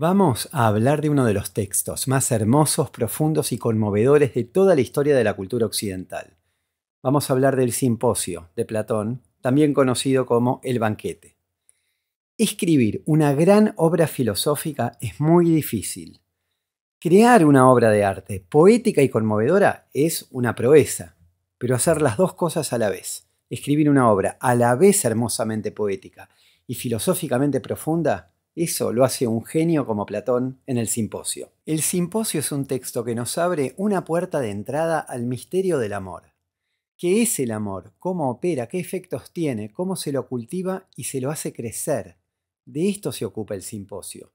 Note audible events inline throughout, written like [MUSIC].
Vamos a hablar de uno de los textos más hermosos, profundos y conmovedores de toda la historia de la cultura occidental. Vamos a hablar del Simposio de Platón, también conocido como El Banquete. Escribir una gran obra filosófica es muy difícil. Crear una obra de arte poética y conmovedora es una proeza, pero hacer las dos cosas a la vez, escribir una obra a la vez hermosamente poética y filosóficamente profunda, eso lo hace un genio como Platón en el Simposio. El Simposio es un texto que nos abre una puerta de entrada al misterio del amor. ¿Qué es el amor? ¿Cómo opera? ¿Qué efectos tiene? ¿Cómo se lo cultiva y se lo hace crecer? De esto se ocupa el simposio.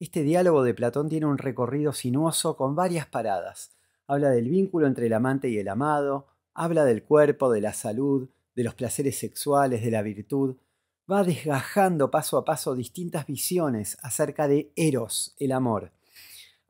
Este diálogo de Platón tiene un recorrido sinuoso con varias paradas. Habla del vínculo entre el amante y el amado, habla del cuerpo, de la salud, de los placeres sexuales, de la virtud, va desgajando paso a paso distintas visiones acerca de Eros, el amor.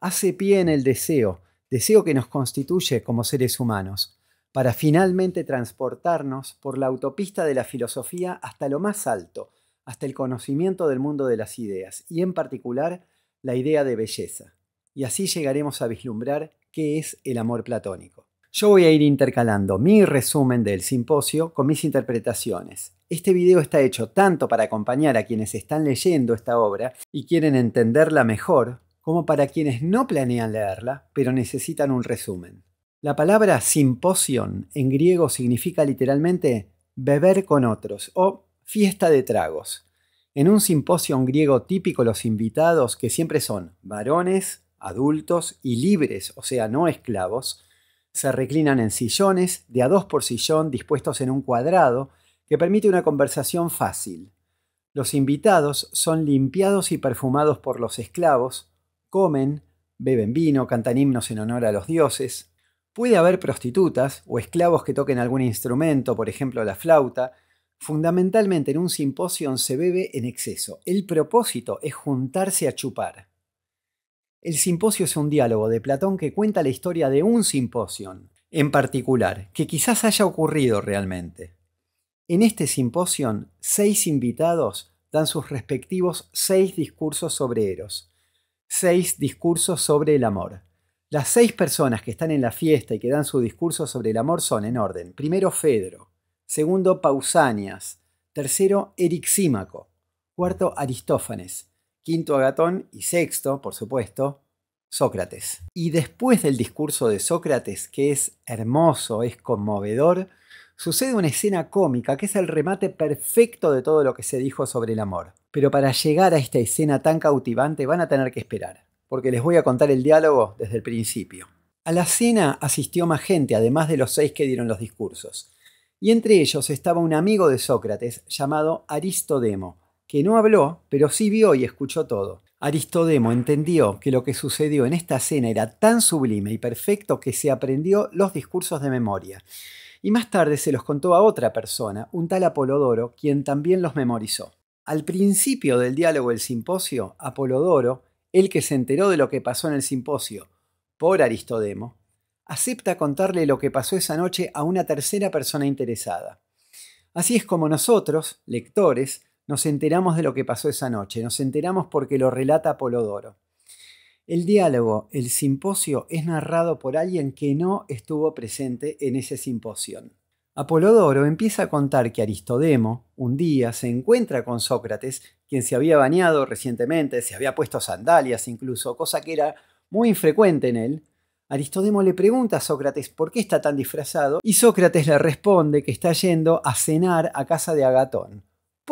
Hace pie en el deseo, deseo que nos constituye como seres humanos, para finalmente transportarnos por la autopista de la filosofía hasta lo más alto, hasta el conocimiento del mundo de las ideas, y en particular la idea de belleza. Y así llegaremos a vislumbrar qué es el amor platónico. Yo voy a ir intercalando mi resumen del simposio con mis interpretaciones. Este video está hecho tanto para acompañar a quienes están leyendo esta obra y quieren entenderla mejor, como para quienes no planean leerla, pero necesitan un resumen. La palabra simposion en griego significa literalmente beber con otros o fiesta de tragos. En un simposio griego típico los invitados, que siempre son varones, adultos y libres, o sea, no esclavos, se reclinan en sillones, de a dos por sillón, dispuestos en un cuadrado, que permite una conversación fácil. Los invitados son limpiados y perfumados por los esclavos, comen, beben vino, cantan himnos en honor a los dioses. Puede haber prostitutas o esclavos que toquen algún instrumento, por ejemplo la flauta. Fundamentalmente en un simposio se bebe en exceso. El propósito es juntarse a chupar. El simposio es un diálogo de Platón que cuenta la historia de un simposio en particular, que quizás haya ocurrido realmente. En este simposio, seis invitados dan sus respectivos seis discursos sobre Eros, seis discursos sobre el amor. Las seis personas que están en la fiesta y que dan su discurso sobre el amor son, en orden, primero Fedro, segundo Pausanias, tercero Erixímaco, cuarto Aristófanes, Quinto Agatón y sexto, por supuesto, Sócrates. Y después del discurso de Sócrates, que es hermoso, es conmovedor, sucede una escena cómica que es el remate perfecto de todo lo que se dijo sobre el amor. Pero para llegar a esta escena tan cautivante van a tener que esperar, porque les voy a contar el diálogo desde el principio. A la cena asistió más gente, además de los seis que dieron los discursos. Y entre ellos estaba un amigo de Sócrates llamado Aristodemo, que no habló, pero sí vio y escuchó todo. Aristodemo entendió que lo que sucedió en esta escena era tan sublime y perfecto que se aprendió los discursos de memoria. Y más tarde se los contó a otra persona, un tal Apolodoro, quien también los memorizó. Al principio del diálogo del simposio, Apolodoro, el que se enteró de lo que pasó en el simposio por Aristodemo, acepta contarle lo que pasó esa noche a una tercera persona interesada. Así es como nosotros, lectores, nos enteramos de lo que pasó esa noche, nos enteramos porque lo relata Apolodoro. El diálogo, el simposio, es narrado por alguien que no estuvo presente en ese simposio. Apolodoro empieza a contar que Aristodemo un día se encuentra con Sócrates, quien se había bañado recientemente, se había puesto sandalias incluso, cosa que era muy infrecuente en él. Aristodemo le pregunta a Sócrates por qué está tan disfrazado y Sócrates le responde que está yendo a cenar a casa de Agatón,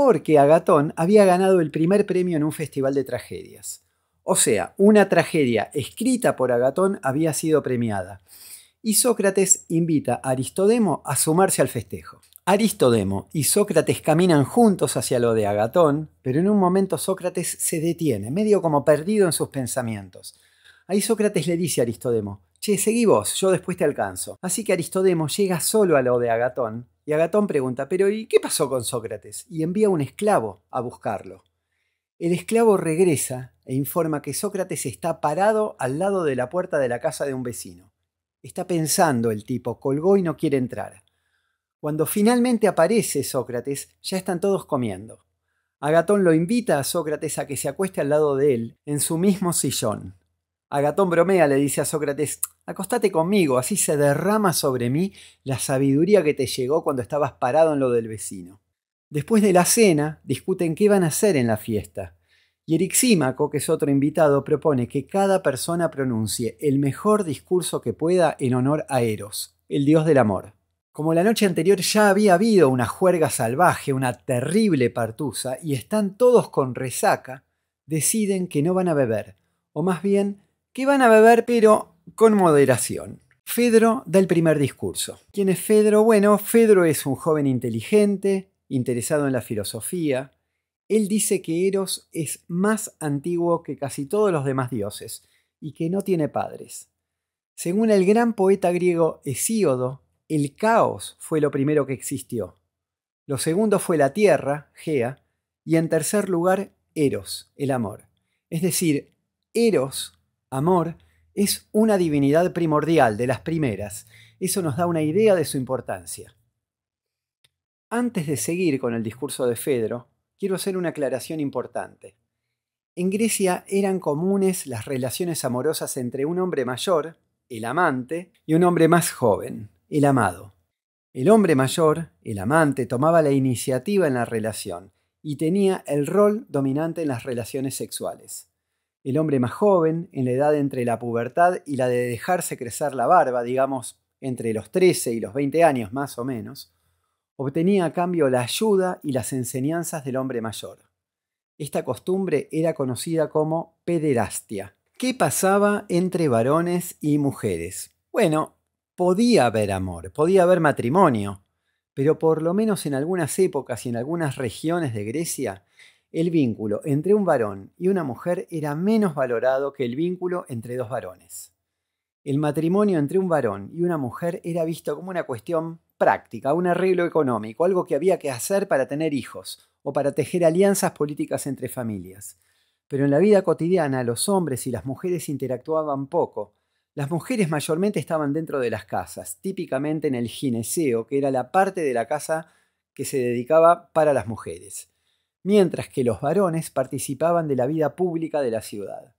porque Agatón había ganado el primer premio en un festival de tragedias. O sea, una tragedia escrita por Agatón había sido premiada. Y Sócrates invita a Aristodemo a sumarse al festejo. Aristodemo y Sócrates caminan juntos hacia lo de Agatón, pero en un momento Sócrates se detiene, medio como perdido en sus pensamientos. Ahí Sócrates le dice a Aristodemo, Che, seguí vos, yo después te alcanzo. Así que Aristodemo llega solo a lo de Agatón y Agatón pregunta, pero ¿y qué pasó con Sócrates? Y envía un esclavo a buscarlo. El esclavo regresa e informa que Sócrates está parado al lado de la puerta de la casa de un vecino. Está pensando el tipo, colgó y no quiere entrar. Cuando finalmente aparece Sócrates, ya están todos comiendo. Agatón lo invita a Sócrates a que se acueste al lado de él, en su mismo sillón. Agatón bromea, le dice a Sócrates, acostate conmigo, así se derrama sobre mí la sabiduría que te llegó cuando estabas parado en lo del vecino. Después de la cena, discuten qué van a hacer en la fiesta. Y Erixímaco, que es otro invitado, propone que cada persona pronuncie el mejor discurso que pueda en honor a Eros, el dios del amor. Como la noche anterior ya había habido una juerga salvaje, una terrible partusa, y están todos con resaca, deciden que no van a beber, o más bien, que van a beber pero con moderación. Fedro da el primer discurso. ¿Quién es Fedro? Bueno, Fedro es un joven inteligente, interesado en la filosofía. Él dice que Eros es más antiguo que casi todos los demás dioses y que no tiene padres. Según el gran poeta griego Hesíodo, el caos fue lo primero que existió. Lo segundo fue la tierra, Gea, y en tercer lugar, Eros, el amor. Es decir, Eros, amor, es una divinidad primordial, de las primeras. Eso nos da una idea de su importancia. Antes de seguir con el discurso de Fedro, quiero hacer una aclaración importante. En Grecia eran comunes las relaciones amorosas entre un hombre mayor, el amante, y un hombre más joven, el amado. El hombre mayor, el amante, tomaba la iniciativa en la relación y tenía el rol dominante en las relaciones sexuales el hombre más joven, en la edad entre la pubertad y la de dejarse crecer la barba, digamos entre los 13 y los 20 años más o menos, obtenía a cambio la ayuda y las enseñanzas del hombre mayor. Esta costumbre era conocida como pederastia. ¿Qué pasaba entre varones y mujeres? Bueno, podía haber amor, podía haber matrimonio, pero por lo menos en algunas épocas y en algunas regiones de Grecia, el vínculo entre un varón y una mujer era menos valorado que el vínculo entre dos varones. El matrimonio entre un varón y una mujer era visto como una cuestión práctica, un arreglo económico, algo que había que hacer para tener hijos o para tejer alianzas políticas entre familias. Pero en la vida cotidiana los hombres y las mujeres interactuaban poco. Las mujeres mayormente estaban dentro de las casas, típicamente en el gineceo, que era la parte de la casa que se dedicaba para las mujeres mientras que los varones participaban de la vida pública de la ciudad.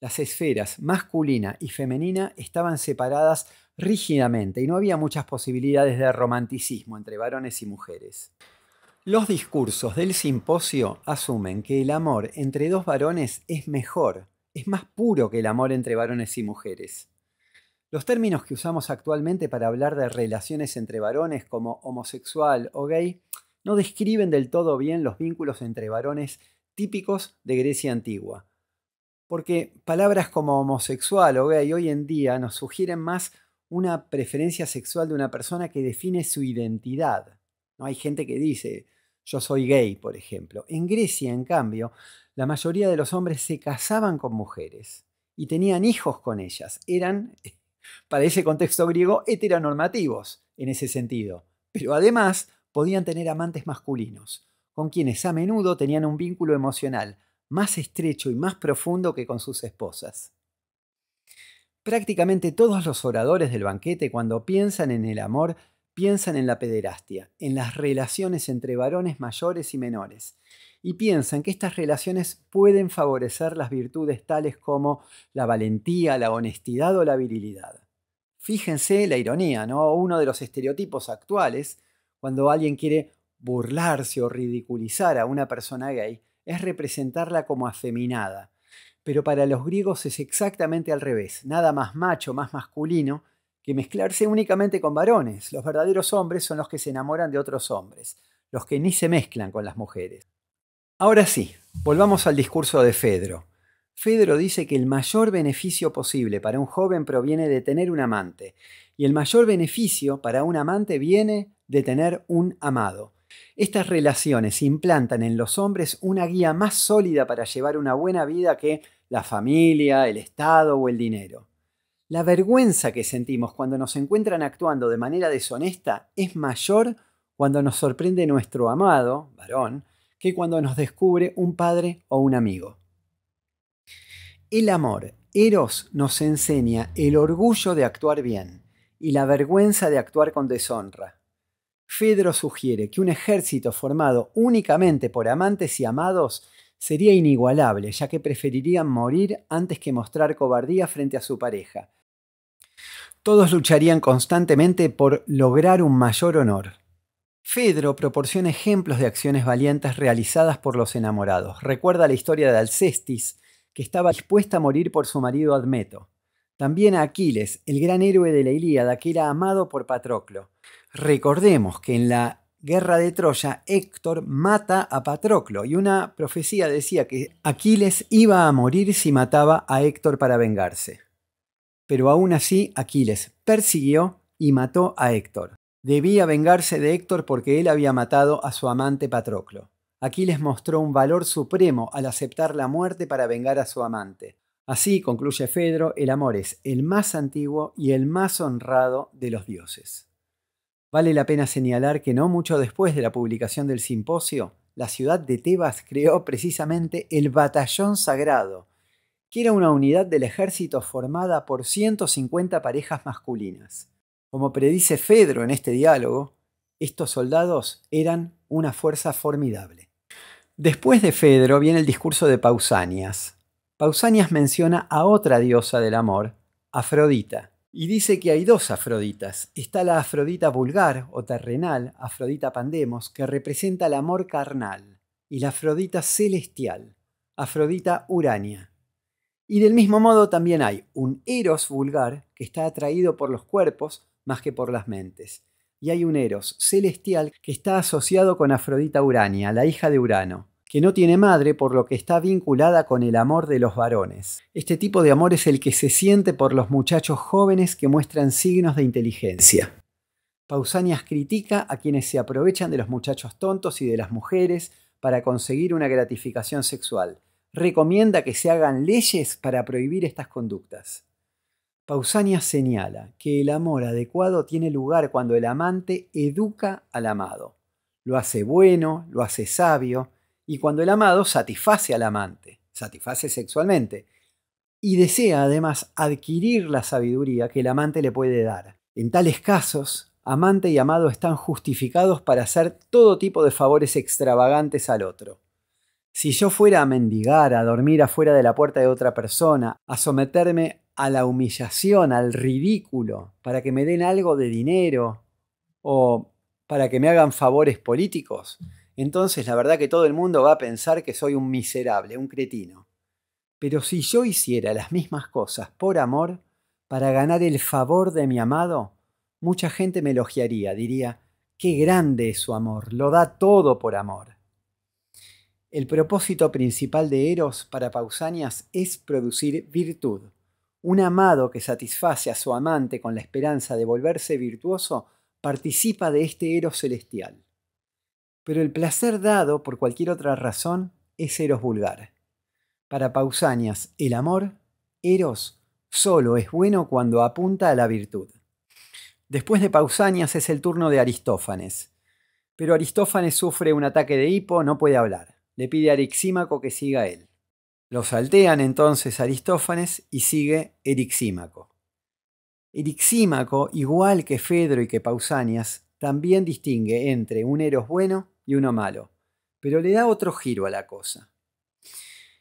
Las esferas masculina y femenina estaban separadas rígidamente y no había muchas posibilidades de romanticismo entre varones y mujeres. Los discursos del simposio asumen que el amor entre dos varones es mejor, es más puro que el amor entre varones y mujeres. Los términos que usamos actualmente para hablar de relaciones entre varones como homosexual o gay no describen del todo bien los vínculos entre varones típicos de Grecia antigua. Porque palabras como homosexual o gay hoy en día nos sugieren más una preferencia sexual de una persona que define su identidad. ¿No? Hay gente que dice, yo soy gay, por ejemplo. En Grecia, en cambio, la mayoría de los hombres se casaban con mujeres y tenían hijos con ellas. Eran, [LAUGHS] para ese contexto griego, heteronormativos en ese sentido. Pero además podían tener amantes masculinos, con quienes a menudo tenían un vínculo emocional más estrecho y más profundo que con sus esposas. Prácticamente todos los oradores del banquete cuando piensan en el amor piensan en la pederastia, en las relaciones entre varones mayores y menores, y piensan que estas relaciones pueden favorecer las virtudes tales como la valentía, la honestidad o la virilidad. Fíjense la ironía, ¿no? Uno de los estereotipos actuales cuando alguien quiere burlarse o ridiculizar a una persona gay, es representarla como afeminada. Pero para los griegos es exactamente al revés, nada más macho, más masculino, que mezclarse únicamente con varones. Los verdaderos hombres son los que se enamoran de otros hombres, los que ni se mezclan con las mujeres. Ahora sí, volvamos al discurso de Fedro. Fedro dice que el mayor beneficio posible para un joven proviene de tener un amante, y el mayor beneficio para un amante viene de tener un amado. Estas relaciones implantan en los hombres una guía más sólida para llevar una buena vida que la familia, el Estado o el dinero. La vergüenza que sentimos cuando nos encuentran actuando de manera deshonesta es mayor cuando nos sorprende nuestro amado, varón, que cuando nos descubre un padre o un amigo. El amor, Eros, nos enseña el orgullo de actuar bien y la vergüenza de actuar con deshonra. Fedro sugiere que un ejército formado únicamente por amantes y amados sería inigualable, ya que preferirían morir antes que mostrar cobardía frente a su pareja. Todos lucharían constantemente por lograr un mayor honor. Fedro proporciona ejemplos de acciones valientes realizadas por los enamorados. Recuerda la historia de Alcestis, que estaba dispuesta a morir por su marido Admeto. También a Aquiles, el gran héroe de la Ilíada, que era amado por Patroclo. Recordemos que en la guerra de Troya, Héctor mata a Patroclo y una profecía decía que Aquiles iba a morir si mataba a Héctor para vengarse. Pero aún así, Aquiles persiguió y mató a Héctor. Debía vengarse de Héctor porque él había matado a su amante Patroclo. Aquiles mostró un valor supremo al aceptar la muerte para vengar a su amante. Así concluye Fedro, el amor es el más antiguo y el más honrado de los dioses. Vale la pena señalar que no mucho después de la publicación del simposio, la ciudad de Tebas creó precisamente el Batallón Sagrado, que era una unidad del ejército formada por 150 parejas masculinas. Como predice Fedro en este diálogo, estos soldados eran una fuerza formidable. Después de Fedro viene el discurso de Pausanias. Pausanias menciona a otra diosa del amor, Afrodita, y dice que hay dos Afroditas. Está la Afrodita vulgar o terrenal, Afrodita Pandemos, que representa el amor carnal, y la Afrodita celestial, Afrodita Urania. Y del mismo modo también hay un Eros vulgar que está atraído por los cuerpos más que por las mentes. Y hay un Eros celestial que está asociado con Afrodita Urania, la hija de Urano que no tiene madre por lo que está vinculada con el amor de los varones. Este tipo de amor es el que se siente por los muchachos jóvenes que muestran signos de inteligencia. Pausanias critica a quienes se aprovechan de los muchachos tontos y de las mujeres para conseguir una gratificación sexual. Recomienda que se hagan leyes para prohibir estas conductas. Pausanias señala que el amor adecuado tiene lugar cuando el amante educa al amado. Lo hace bueno, lo hace sabio, y cuando el amado satisface al amante, satisface sexualmente, y desea además adquirir la sabiduría que el amante le puede dar. En tales casos, amante y amado están justificados para hacer todo tipo de favores extravagantes al otro. Si yo fuera a mendigar, a dormir afuera de la puerta de otra persona, a someterme a la humillación, al ridículo, para que me den algo de dinero o para que me hagan favores políticos, entonces la verdad que todo el mundo va a pensar que soy un miserable, un cretino. Pero si yo hiciera las mismas cosas por amor, para ganar el favor de mi amado, mucha gente me elogiaría, diría, qué grande es su amor, lo da todo por amor. El propósito principal de Eros para Pausanias es producir virtud. Un amado que satisface a su amante con la esperanza de volverse virtuoso participa de este Eros celestial pero el placer dado por cualquier otra razón es Eros vulgar. Para Pausanias, el amor, Eros, solo es bueno cuando apunta a la virtud. Después de Pausanias es el turno de Aristófanes. Pero Aristófanes sufre un ataque de hipo, no puede hablar. Le pide a Erixímaco que siga él. Lo saltean entonces Aristófanes y sigue Erixímaco. Erixímaco, igual que Fedro y que Pausanias, también distingue entre un eros bueno y uno malo, pero le da otro giro a la cosa.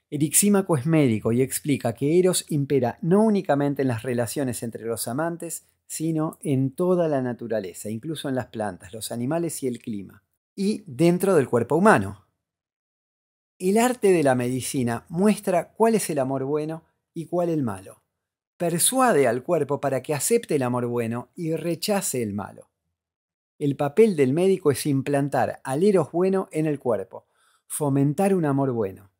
Erixímaco es médico y explica que Eros impera no únicamente en las relaciones entre los amantes, sino en toda la naturaleza, incluso en las plantas, los animales y el clima, y dentro del cuerpo humano. El arte de la medicina muestra cuál es el amor bueno y cuál el malo. Persuade al cuerpo para que acepte el amor bueno y rechace el malo. El papel del médico es implantar al eros bueno en el cuerpo, fomentar un amor bueno.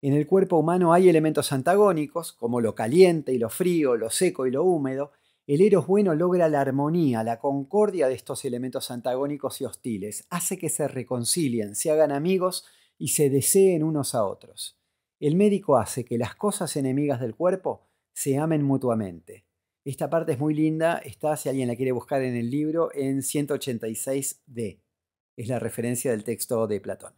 En el cuerpo humano hay elementos antagónicos, como lo caliente y lo frío, lo seco y lo húmedo. El eros bueno logra la armonía, la concordia de estos elementos antagónicos y hostiles, hace que se reconcilien, se hagan amigos y se deseen unos a otros. El médico hace que las cosas enemigas del cuerpo se amen mutuamente. Esta parte es muy linda, está, si alguien la quiere buscar en el libro, en 186D. Es la referencia del texto de Platón.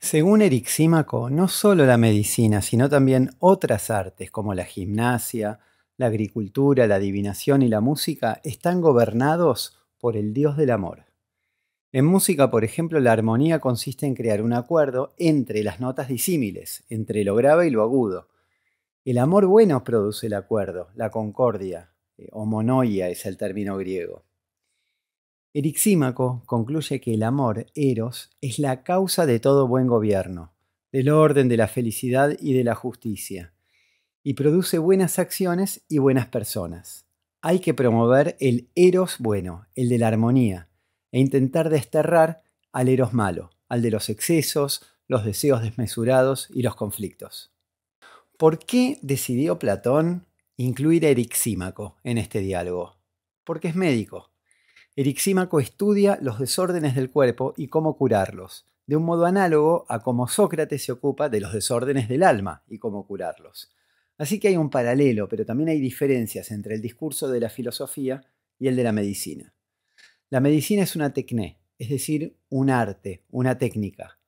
Según Erixímaco, no solo la medicina, sino también otras artes como la gimnasia, la agricultura, la adivinación y la música están gobernados por el dios del amor. En música, por ejemplo, la armonía consiste en crear un acuerdo entre las notas disímiles, entre lo grave y lo agudo, el amor bueno produce el acuerdo, la concordia, o eh, homonoia es el término griego. Erixímaco concluye que el amor, eros, es la causa de todo buen gobierno, del orden, de la felicidad y de la justicia, y produce buenas acciones y buenas personas. Hay que promover el eros bueno, el de la armonía, e intentar desterrar al eros malo, al de los excesos, los deseos desmesurados y los conflictos. ¿Por qué decidió Platón incluir a Erixímaco en este diálogo? Porque es médico. Erixímaco estudia los desórdenes del cuerpo y cómo curarlos, de un modo análogo a cómo Sócrates se ocupa de los desórdenes del alma y cómo curarlos. Así que hay un paralelo, pero también hay diferencias entre el discurso de la filosofía y el de la medicina. La medicina es una tecné, es decir, un arte, una técnica.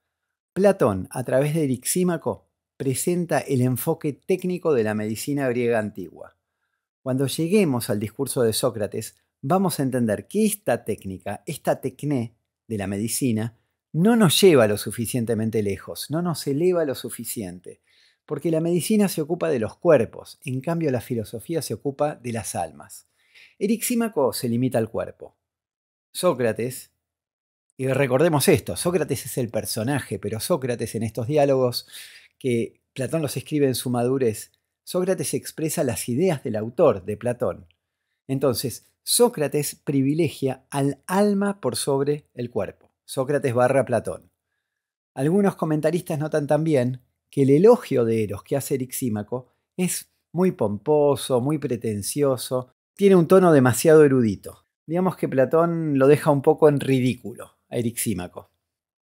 Platón, a través de Erixímaco, presenta el enfoque técnico de la medicina griega antigua. Cuando lleguemos al discurso de Sócrates, vamos a entender que esta técnica, esta tecné de la medicina, no nos lleva lo suficientemente lejos, no nos eleva lo suficiente, porque la medicina se ocupa de los cuerpos, en cambio la filosofía se ocupa de las almas. Erixímaco se limita al cuerpo. Sócrates, y recordemos esto, Sócrates es el personaje, pero Sócrates en estos diálogos que Platón los escribe en su madurez, Sócrates expresa las ideas del autor de Platón. Entonces, Sócrates privilegia al alma por sobre el cuerpo. Sócrates barra Platón. Algunos comentaristas notan también que el elogio de Eros que hace Erixímaco es muy pomposo, muy pretencioso, tiene un tono demasiado erudito. Digamos que Platón lo deja un poco en ridículo a Erixímaco.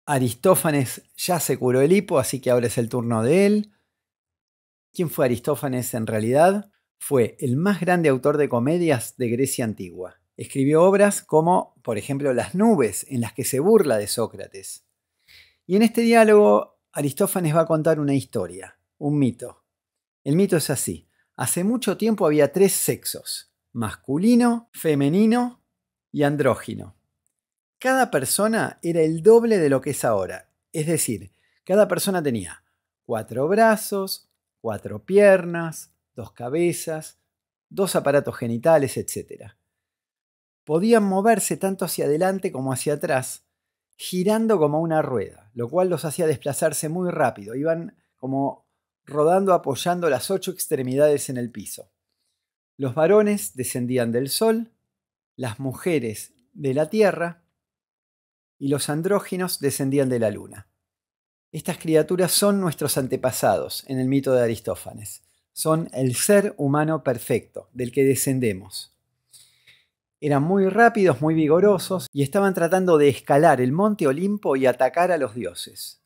Aristófanes ya se curó el hipo, así que ahora es el turno de él. ¿Quién fue Aristófanes en realidad? Fue el más grande autor de comedias de Grecia antigua. Escribió obras como, por ejemplo, Las nubes, en las que se burla de Sócrates. Y en este diálogo, Aristófanes va a contar una historia, un mito. El mito es así. Hace mucho tiempo había tres sexos, masculino, femenino y andrógino cada persona era el doble de lo que es ahora. Es decir, cada persona tenía cuatro brazos, cuatro piernas, dos cabezas, dos aparatos genitales, etc. Podían moverse tanto hacia adelante como hacia atrás, girando como una rueda, lo cual los hacía desplazarse muy rápido. Iban como rodando apoyando las ocho extremidades en el piso. Los varones descendían del sol, las mujeres de la tierra, y los andróginos descendían de la luna. Estas criaturas son nuestros antepasados en el mito de Aristófanes. Son el ser humano perfecto del que descendemos. Eran muy rápidos, muy vigorosos y estaban tratando de escalar el monte Olimpo y atacar a los dioses.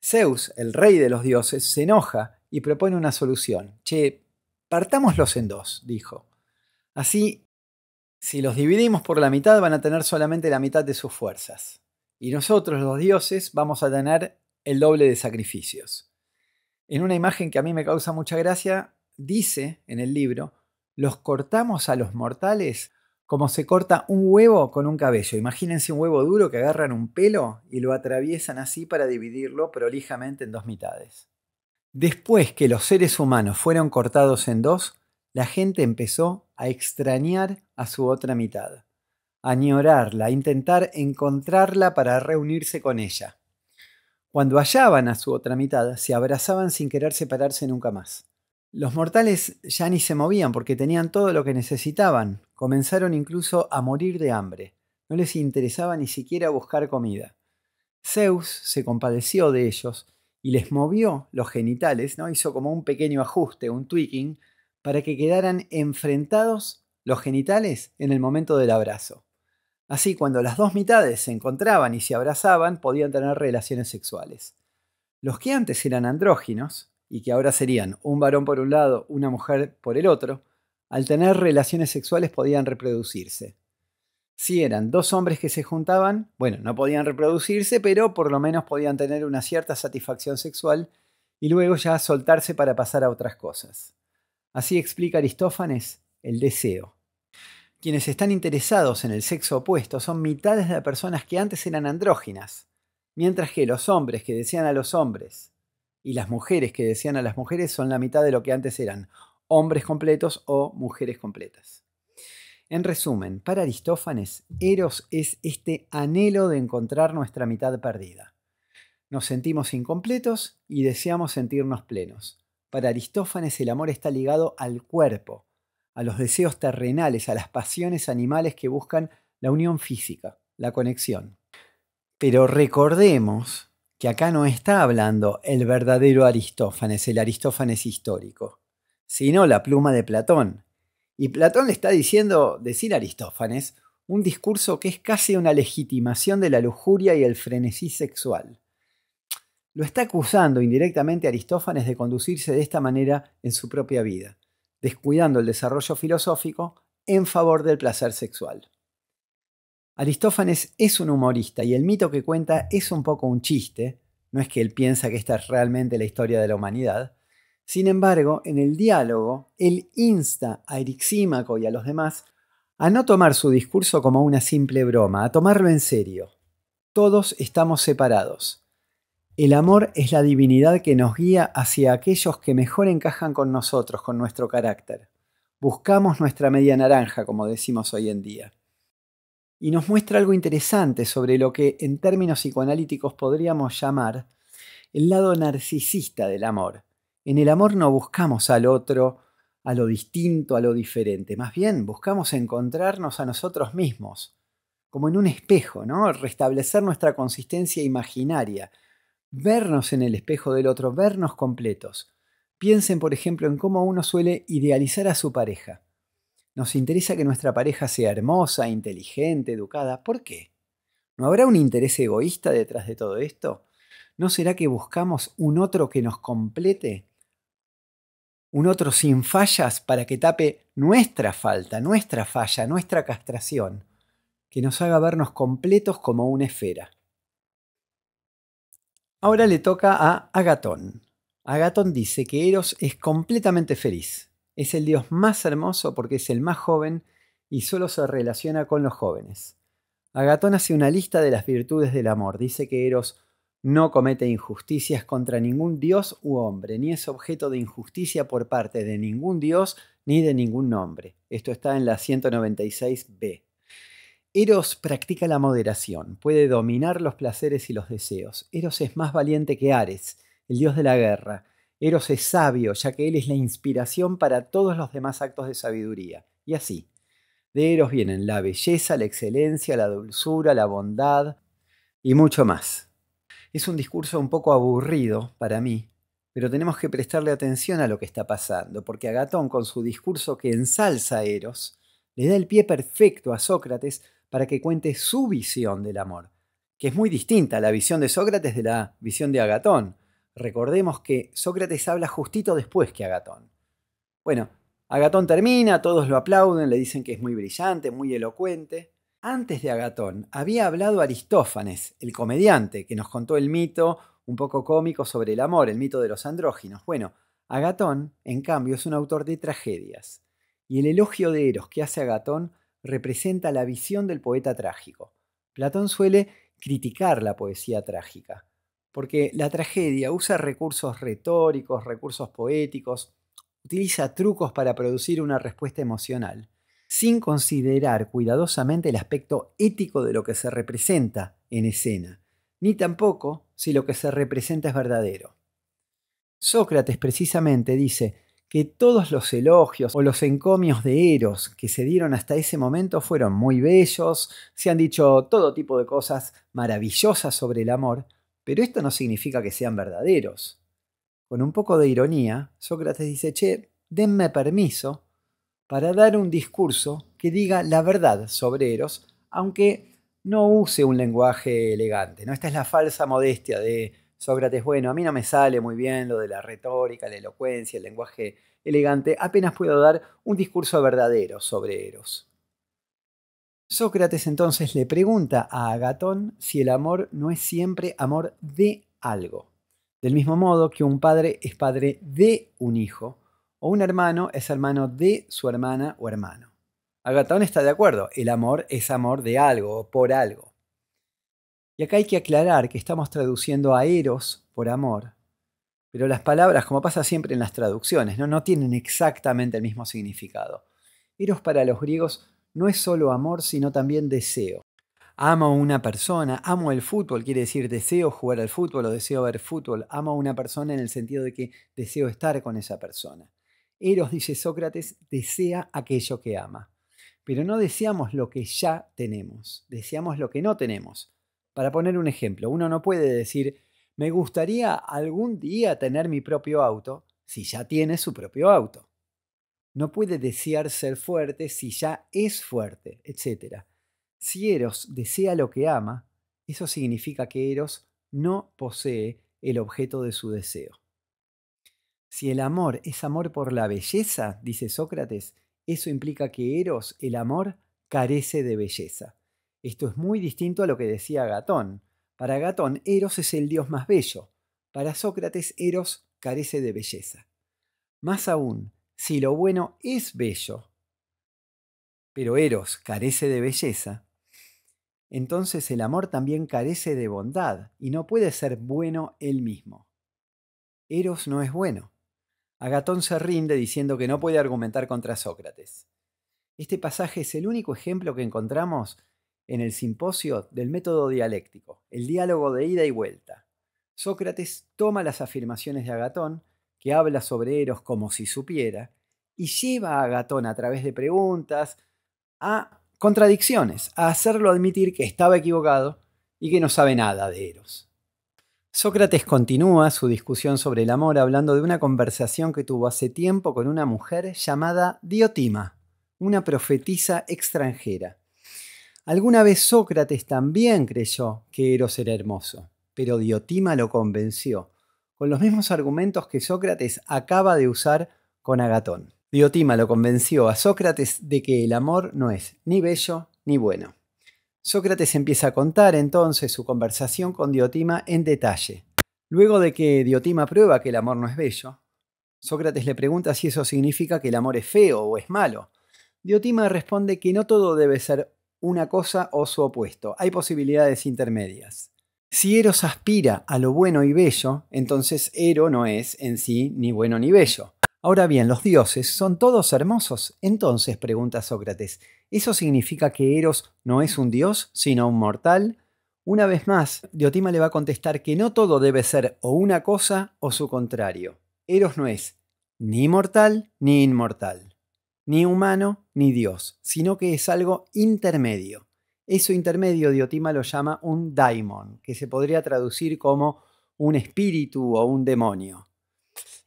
Zeus, el rey de los dioses, se enoja y propone una solución. Che, partámoslos en dos, dijo. Así, si los dividimos por la mitad van a tener solamente la mitad de sus fuerzas y nosotros los dioses vamos a tener el doble de sacrificios. En una imagen que a mí me causa mucha gracia, dice en el libro, los cortamos a los mortales como se corta un huevo con un cabello. Imagínense un huevo duro que agarran un pelo y lo atraviesan así para dividirlo prolijamente en dos mitades. Después que los seres humanos fueron cortados en dos, la gente empezó a extrañar a su otra mitad añorarla, intentar encontrarla para reunirse con ella. Cuando hallaban a su otra mitad, se abrazaban sin querer separarse nunca más. Los mortales ya ni se movían porque tenían todo lo que necesitaban. Comenzaron incluso a morir de hambre. No les interesaba ni siquiera buscar comida. Zeus se compadeció de ellos y les movió los genitales, ¿no? hizo como un pequeño ajuste, un tweaking, para que quedaran enfrentados los genitales en el momento del abrazo. Así, cuando las dos mitades se encontraban y se abrazaban, podían tener relaciones sexuales. Los que antes eran andróginos, y que ahora serían un varón por un lado, una mujer por el otro, al tener relaciones sexuales podían reproducirse. Si eran dos hombres que se juntaban, bueno, no podían reproducirse, pero por lo menos podían tener una cierta satisfacción sexual y luego ya soltarse para pasar a otras cosas. Así explica Aristófanes el deseo, quienes están interesados en el sexo opuesto son mitades de personas que antes eran andróginas, mientras que los hombres que decían a los hombres y las mujeres que decían a las mujeres son la mitad de lo que antes eran hombres completos o mujeres completas. En resumen, para Aristófanes, Eros es este anhelo de encontrar nuestra mitad perdida. Nos sentimos incompletos y deseamos sentirnos plenos. Para Aristófanes el amor está ligado al cuerpo, a los deseos terrenales, a las pasiones animales que buscan la unión física, la conexión. Pero recordemos que acá no está hablando el verdadero Aristófanes, el Aristófanes histórico, sino la pluma de Platón. Y Platón le está diciendo, decir Aristófanes, un discurso que es casi una legitimación de la lujuria y el frenesí sexual. Lo está acusando indirectamente a Aristófanes de conducirse de esta manera en su propia vida descuidando el desarrollo filosófico en favor del placer sexual. Aristófanes es un humorista y el mito que cuenta es un poco un chiste, no es que él piensa que esta es realmente la historia de la humanidad. Sin embargo, en el diálogo, él insta a Erixímaco y a los demás a no tomar su discurso como una simple broma, a tomarlo en serio. Todos estamos separados, el amor es la divinidad que nos guía hacia aquellos que mejor encajan con nosotros, con nuestro carácter. Buscamos nuestra media naranja, como decimos hoy en día. Y nos muestra algo interesante sobre lo que en términos psicoanalíticos podríamos llamar el lado narcisista del amor. En el amor no buscamos al otro, a lo distinto, a lo diferente, más bien buscamos encontrarnos a nosotros mismos, como en un espejo, ¿no? Restablecer nuestra consistencia imaginaria, vernos en el espejo del otro, vernos completos. Piensen, por ejemplo, en cómo uno suele idealizar a su pareja. Nos interesa que nuestra pareja sea hermosa, inteligente, educada. ¿Por qué? ¿No habrá un interés egoísta detrás de todo esto? ¿No será que buscamos un otro que nos complete? ¿Un otro sin fallas para que tape nuestra falta, nuestra falla, nuestra castración? Que nos haga vernos completos como una esfera. Ahora le toca a Agatón. Agatón dice que Eros es completamente feliz. Es el dios más hermoso porque es el más joven y solo se relaciona con los jóvenes. Agatón hace una lista de las virtudes del amor. Dice que Eros no comete injusticias contra ningún dios u hombre, ni es objeto de injusticia por parte de ningún dios ni de ningún hombre. Esto está en la 196b. Eros practica la moderación, puede dominar los placeres y los deseos. Eros es más valiente que Ares, el dios de la guerra. Eros es sabio, ya que él es la inspiración para todos los demás actos de sabiduría. Y así. De Eros vienen la belleza, la excelencia, la dulzura, la bondad y mucho más. Es un discurso un poco aburrido para mí, pero tenemos que prestarle atención a lo que está pasando, porque Agatón, con su discurso que ensalza a Eros, le da el pie perfecto a Sócrates para que cuente su visión del amor, que es muy distinta a la visión de Sócrates de la visión de Agatón. Recordemos que Sócrates habla justito después que Agatón. Bueno, Agatón termina, todos lo aplauden, le dicen que es muy brillante, muy elocuente. Antes de Agatón había hablado Aristófanes, el comediante, que nos contó el mito un poco cómico sobre el amor, el mito de los andróginos. Bueno, Agatón, en cambio, es un autor de tragedias. Y el elogio de Eros que hace Agatón representa la visión del poeta trágico. Platón suele criticar la poesía trágica, porque la tragedia usa recursos retóricos, recursos poéticos, utiliza trucos para producir una respuesta emocional, sin considerar cuidadosamente el aspecto ético de lo que se representa en escena, ni tampoco si lo que se representa es verdadero. Sócrates precisamente dice que todos los elogios o los encomios de Eros que se dieron hasta ese momento fueron muy bellos, se han dicho todo tipo de cosas maravillosas sobre el amor, pero esto no significa que sean verdaderos. Con un poco de ironía, Sócrates dice, che, denme permiso para dar un discurso que diga la verdad sobre Eros, aunque no use un lenguaje elegante. ¿no? Esta es la falsa modestia de Sócrates, bueno, a mí no me sale muy bien lo de la retórica, la elocuencia, el lenguaje elegante, apenas puedo dar un discurso verdadero sobre Eros. Sócrates entonces le pregunta a Agatón si el amor no es siempre amor de algo. Del mismo modo que un padre es padre de un hijo, o un hermano es hermano de su hermana o hermano. Agatón está de acuerdo, el amor es amor de algo o por algo. Y acá hay que aclarar que estamos traduciendo a eros por amor, pero las palabras, como pasa siempre en las traducciones, ¿no? tienen exactamente el mismo significado. Eros para los griegos no es solo amor, sino también deseo. Amo a una persona, amo el fútbol, quiere decir deseo jugar al fútbol o deseo ver fútbol. Amo a una persona en el sentido de que deseo estar con esa persona. Eros, dice Sócrates, desea aquello que ama. Pero no deseamos lo que ya tenemos, deseamos lo que no tenemos. Para poner un ejemplo, uno no puede decir, me gustaría algún día tener mi propio auto si ya tiene su propio auto. No puede desear ser fuerte si ya es fuerte, etc. Si Eros desea lo que ama, eso significa que Eros no posee el objeto de su deseo. Si el amor es amor por la belleza, dice Sócrates, eso implica que Eros, el amor, carece de belleza. Esto es muy distinto a lo que decía Agatón. Para Gatón, Eros es el dios más bello. Para Sócrates, Eros carece de belleza. Más aún, si lo bueno es bello, pero Eros carece de belleza, entonces el amor también carece de bondad y no puede ser bueno él mismo. Eros no es bueno. Agatón se rinde diciendo que no puede argumentar contra Sócrates. Este pasaje es el único ejemplo que encontramos en el simposio del método dialéctico, el diálogo de ida y vuelta. Sócrates toma las afirmaciones de Agatón, que habla sobre Eros como si supiera, y lleva a Agatón a través de preguntas a contradicciones, a hacerlo admitir que estaba equivocado y que no sabe nada de Eros. Sócrates continúa su discusión sobre el amor hablando de una conversación que tuvo hace tiempo con una mujer llamada Diotima, una profetisa extranjera, Alguna vez Sócrates también creyó que Eros era hermoso, pero Diotima lo convenció, con los mismos argumentos que Sócrates acaba de usar con Agatón. Diotima lo convenció a Sócrates de que el amor no es ni bello ni bueno. Sócrates empieza a contar entonces su conversación con Diotima en detalle. Luego de que Diotima prueba que el amor no es bello, Sócrates le pregunta si eso significa que el amor es feo o es malo. Diotima responde que no todo debe ser una cosa o su opuesto. Hay posibilidades intermedias. Si Eros aspira a lo bueno y bello, entonces Ero no es en sí ni bueno ni bello. Ahora bien, los dioses son todos hermosos. Entonces, pregunta Sócrates, ¿eso significa que Eros no es un dios, sino un mortal? Una vez más, Diotima le va a contestar que no todo debe ser o una cosa o su contrario. Eros no es ni mortal ni inmortal ni humano ni Dios, sino que es algo intermedio. Eso intermedio Diotima lo llama un daimon, que se podría traducir como un espíritu o un demonio.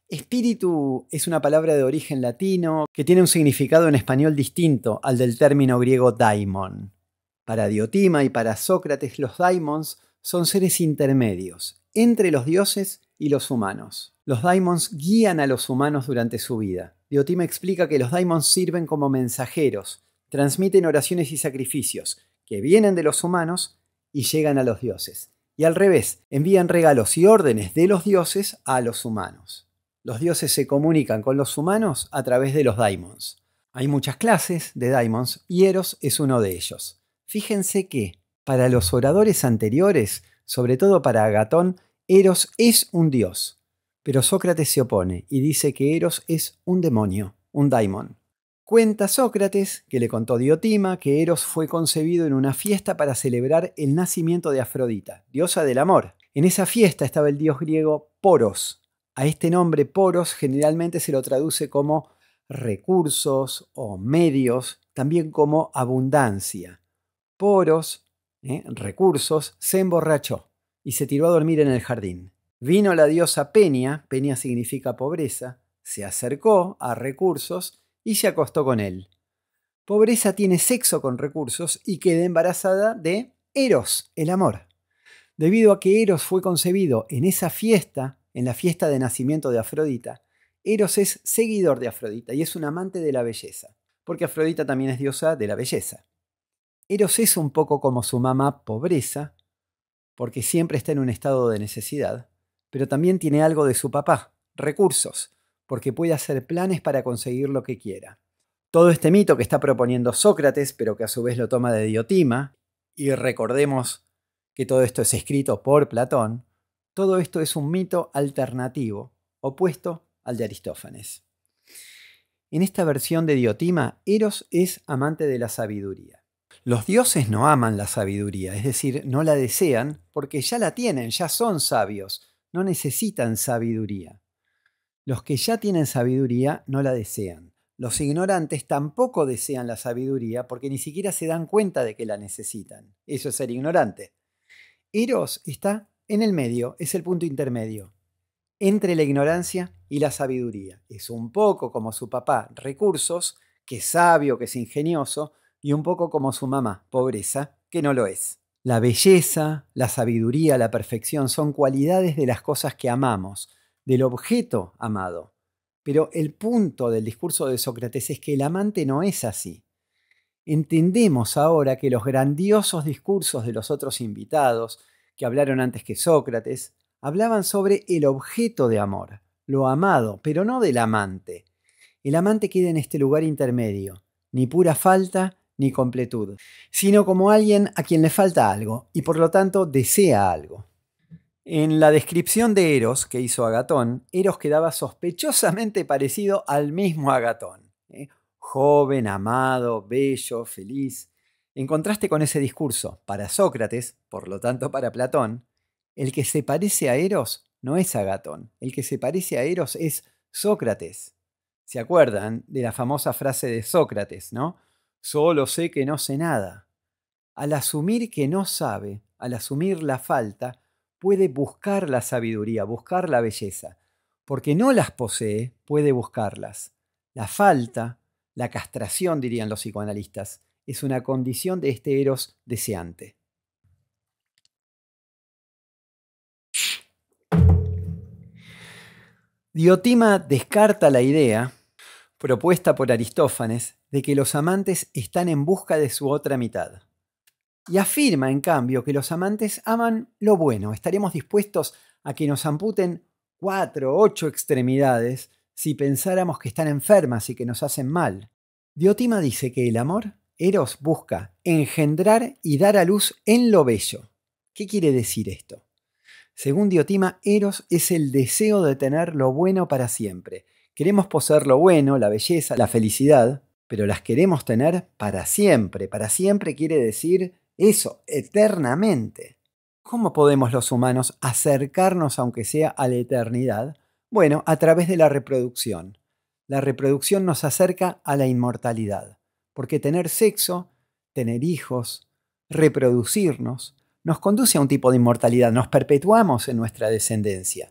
Espíritu es una palabra de origen latino que tiene un significado en español distinto al del término griego daimon. Para Diotima y para Sócrates los daimons son seres intermedios entre los dioses y los humanos. Los daimons guían a los humanos durante su vida Diotima explica que los daimons sirven como mensajeros, transmiten oraciones y sacrificios, que vienen de los humanos y llegan a los dioses. Y al revés, envían regalos y órdenes de los dioses a los humanos. Los dioses se comunican con los humanos a través de los daimons. Hay muchas clases de daimons y Eros es uno de ellos. Fíjense que, para los oradores anteriores, sobre todo para Agatón, Eros es un dios, pero Sócrates se opone y dice que Eros es un demonio, un daimon. Cuenta Sócrates, que le contó Diotima, que Eros fue concebido en una fiesta para celebrar el nacimiento de Afrodita, diosa del amor. En esa fiesta estaba el dios griego Poros. A este nombre Poros generalmente se lo traduce como recursos o medios, también como abundancia. Poros, ¿eh? recursos, se emborrachó y se tiró a dormir en el jardín. Vino la diosa Penia, Penia significa pobreza, se acercó a recursos y se acostó con él. Pobreza tiene sexo con recursos y queda embarazada de Eros, el amor. Debido a que Eros fue concebido en esa fiesta, en la fiesta de nacimiento de Afrodita, Eros es seguidor de Afrodita y es un amante de la belleza, porque Afrodita también es diosa de la belleza. Eros es un poco como su mamá pobreza, porque siempre está en un estado de necesidad, pero también tiene algo de su papá, recursos, porque puede hacer planes para conseguir lo que quiera. Todo este mito que está proponiendo Sócrates, pero que a su vez lo toma de Diotima, y recordemos que todo esto es escrito por Platón, todo esto es un mito alternativo, opuesto al de Aristófanes. En esta versión de Diotima, Eros es amante de la sabiduría. Los dioses no aman la sabiduría, es decir, no la desean porque ya la tienen, ya son sabios, no necesitan sabiduría. Los que ya tienen sabiduría no la desean. Los ignorantes tampoco desean la sabiduría porque ni siquiera se dan cuenta de que la necesitan. Eso es ser ignorante. Eros está en el medio, es el punto intermedio entre la ignorancia y la sabiduría. Es un poco como su papá, recursos, que es sabio, que es ingenioso, y un poco como su mamá, pobreza, que no lo es. La belleza, la sabiduría, la perfección son cualidades de las cosas que amamos, del objeto amado. Pero el punto del discurso de Sócrates es que el amante no es así. Entendemos ahora que los grandiosos discursos de los otros invitados, que hablaron antes que Sócrates, hablaban sobre el objeto de amor, lo amado, pero no del amante. El amante queda en este lugar intermedio, ni pura falta, ni completud, sino como alguien a quien le falta algo y por lo tanto desea algo. En la descripción de Eros que hizo Agatón, Eros quedaba sospechosamente parecido al mismo Agatón. ¿eh? Joven, amado, bello, feliz. En contraste con ese discurso, para Sócrates, por lo tanto para Platón, el que se parece a Eros no es Agatón, el que se parece a Eros es Sócrates. ¿Se acuerdan de la famosa frase de Sócrates, no? Solo sé que no sé nada. Al asumir que no sabe, al asumir la falta, puede buscar la sabiduría, buscar la belleza. Porque no las posee, puede buscarlas. La falta, la castración, dirían los psicoanalistas, es una condición de este eros deseante. Diotima descarta la idea, propuesta por Aristófanes, de que los amantes están en busca de su otra mitad. Y afirma, en cambio, que los amantes aman lo bueno. Estaremos dispuestos a que nos amputen cuatro, ocho extremidades si pensáramos que están enfermas y que nos hacen mal. Diotima dice que el amor, Eros, busca engendrar y dar a luz en lo bello. ¿Qué quiere decir esto? Según Diotima, Eros es el deseo de tener lo bueno para siempre. Queremos poseer lo bueno, la belleza, la felicidad, pero las queremos tener para siempre. Para siempre quiere decir eso, eternamente. ¿Cómo podemos los humanos acercarnos aunque sea a la eternidad? Bueno, a través de la reproducción. La reproducción nos acerca a la inmortalidad, porque tener sexo, tener hijos, reproducirnos, nos conduce a un tipo de inmortalidad, nos perpetuamos en nuestra descendencia.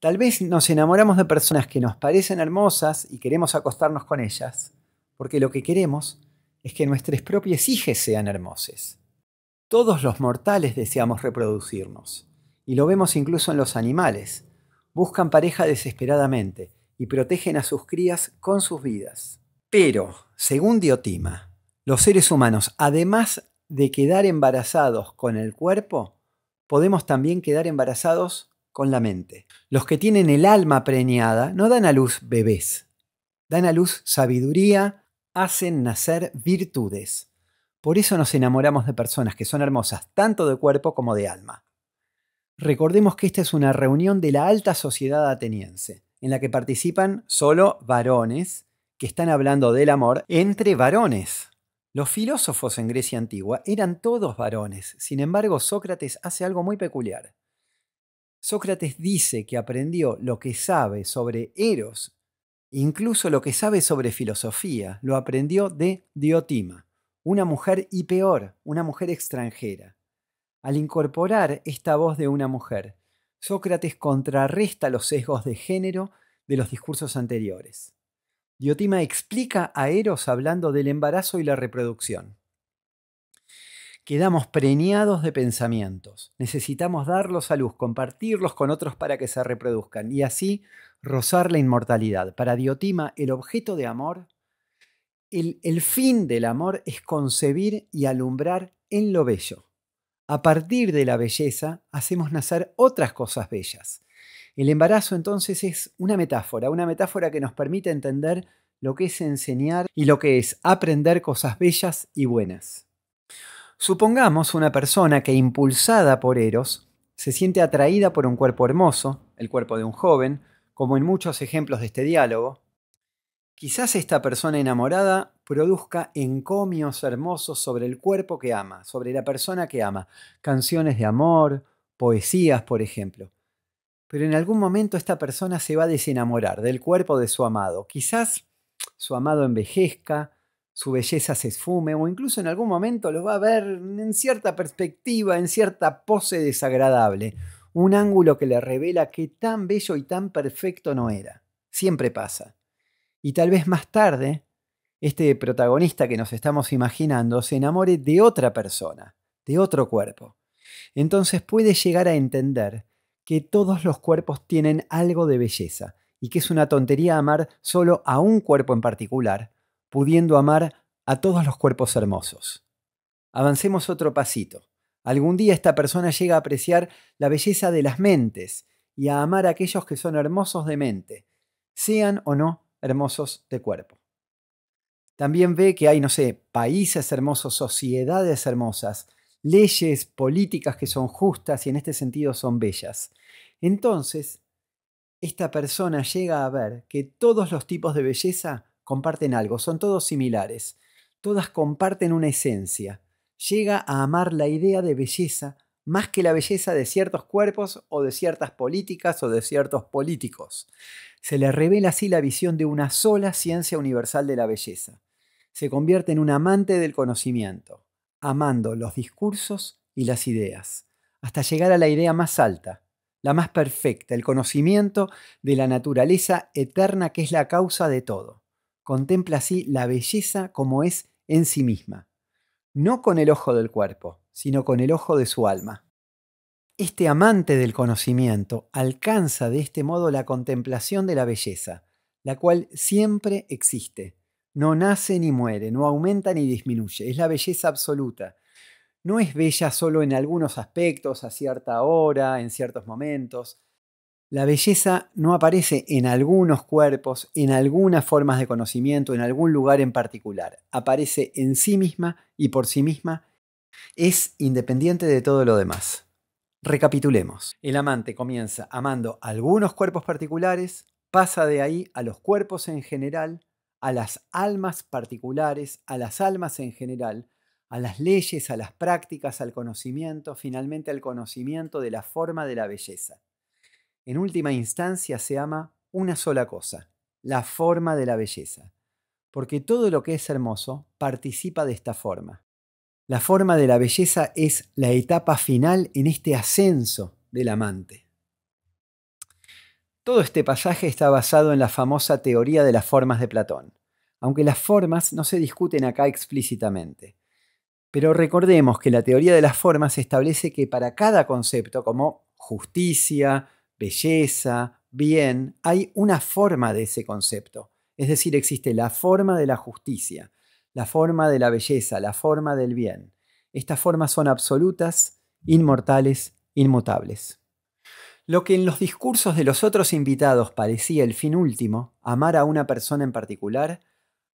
Tal vez nos enamoramos de personas que nos parecen hermosas y queremos acostarnos con ellas, porque lo que queremos es que nuestras propias hijas sean hermosas. Todos los mortales deseamos reproducirnos, y lo vemos incluso en los animales. Buscan pareja desesperadamente y protegen a sus crías con sus vidas. Pero, según Diotima, los seres humanos, además de quedar embarazados con el cuerpo, podemos también quedar embarazados con la mente. Los que tienen el alma preñada no dan a luz bebés, dan a luz sabiduría, hacen nacer virtudes. Por eso nos enamoramos de personas que son hermosas tanto de cuerpo como de alma. Recordemos que esta es una reunión de la alta sociedad ateniense, en la que participan solo varones que están hablando del amor entre varones. Los filósofos en Grecia antigua eran todos varones, sin embargo Sócrates hace algo muy peculiar. Sócrates dice que aprendió lo que sabe sobre Eros Incluso lo que sabe sobre filosofía lo aprendió de Diotima, una mujer y peor, una mujer extranjera. Al incorporar esta voz de una mujer, Sócrates contrarresta los sesgos de género de los discursos anteriores. Diotima explica a Eros hablando del embarazo y la reproducción. Quedamos preñados de pensamientos. Necesitamos darlos a luz, compartirlos con otros para que se reproduzcan y así rozar la inmortalidad. Para Diotima, el objeto de amor, el, el fin del amor es concebir y alumbrar en lo bello. A partir de la belleza hacemos nacer otras cosas bellas. El embarazo entonces es una metáfora, una metáfora que nos permite entender lo que es enseñar y lo que es aprender cosas bellas y buenas. Supongamos una persona que impulsada por Eros se siente atraída por un cuerpo hermoso, el cuerpo de un joven, como en muchos ejemplos de este diálogo, quizás esta persona enamorada produzca encomios hermosos sobre el cuerpo que ama, sobre la persona que ama, canciones de amor, poesías, por ejemplo. Pero en algún momento esta persona se va a desenamorar del cuerpo de su amado. Quizás su amado envejezca, su belleza se esfume o incluso en algún momento lo va a ver en cierta perspectiva, en cierta pose desagradable un ángulo que le revela que tan bello y tan perfecto no era. Siempre pasa. Y tal vez más tarde, este protagonista que nos estamos imaginando se enamore de otra persona, de otro cuerpo. Entonces puede llegar a entender que todos los cuerpos tienen algo de belleza y que es una tontería amar solo a un cuerpo en particular, pudiendo amar a todos los cuerpos hermosos. Avancemos otro pasito. Algún día esta persona llega a apreciar la belleza de las mentes y a amar a aquellos que son hermosos de mente, sean o no hermosos de cuerpo. También ve que hay, no sé, países hermosos, sociedades hermosas, leyes, políticas que son justas y en este sentido son bellas. Entonces, esta persona llega a ver que todos los tipos de belleza comparten algo, son todos similares, todas comparten una esencia, llega a amar la idea de belleza más que la belleza de ciertos cuerpos o de ciertas políticas o de ciertos políticos. Se le revela así la visión de una sola ciencia universal de la belleza. Se convierte en un amante del conocimiento, amando los discursos y las ideas, hasta llegar a la idea más alta, la más perfecta, el conocimiento de la naturaleza eterna que es la causa de todo. Contempla así la belleza como es en sí misma no con el ojo del cuerpo, sino con el ojo de su alma. Este amante del conocimiento alcanza de este modo la contemplación de la belleza, la cual siempre existe. No nace ni muere, no aumenta ni disminuye, es la belleza absoluta. No es bella solo en algunos aspectos, a cierta hora, en ciertos momentos, la belleza no aparece en algunos cuerpos, en algunas formas de conocimiento, en algún lugar en particular. Aparece en sí misma y por sí misma. Es independiente de todo lo demás. Recapitulemos. El amante comienza amando algunos cuerpos particulares, pasa de ahí a los cuerpos en general, a las almas particulares, a las almas en general, a las leyes, a las prácticas, al conocimiento, finalmente al conocimiento de la forma de la belleza en última instancia se ama una sola cosa, la forma de la belleza, porque todo lo que es hermoso participa de esta forma. La forma de la belleza es la etapa final en este ascenso del amante. Todo este pasaje está basado en la famosa teoría de las formas de Platón, aunque las formas no se discuten acá explícitamente. Pero recordemos que la teoría de las formas establece que para cada concepto como justicia, belleza, bien, hay una forma de ese concepto. Es decir, existe la forma de la justicia, la forma de la belleza, la forma del bien. Estas formas son absolutas, inmortales, inmutables. Lo que en los discursos de los otros invitados parecía el fin último, amar a una persona en particular,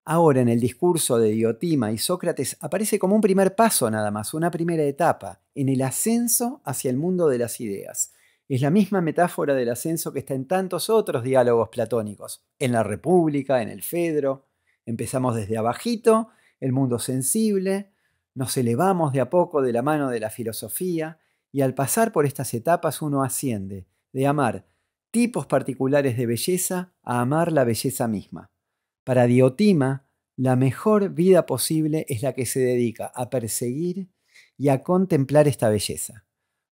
ahora en el discurso de Diotima y Sócrates aparece como un primer paso nada más, una primera etapa, en el ascenso hacia el mundo de las ideas, es la misma metáfora del ascenso que está en tantos otros diálogos platónicos, en la República, en el Fedro. Empezamos desde abajito, el mundo sensible, nos elevamos de a poco de la mano de la filosofía y al pasar por estas etapas uno asciende de amar tipos particulares de belleza a amar la belleza misma. Para Diotima, la mejor vida posible es la que se dedica a perseguir y a contemplar esta belleza.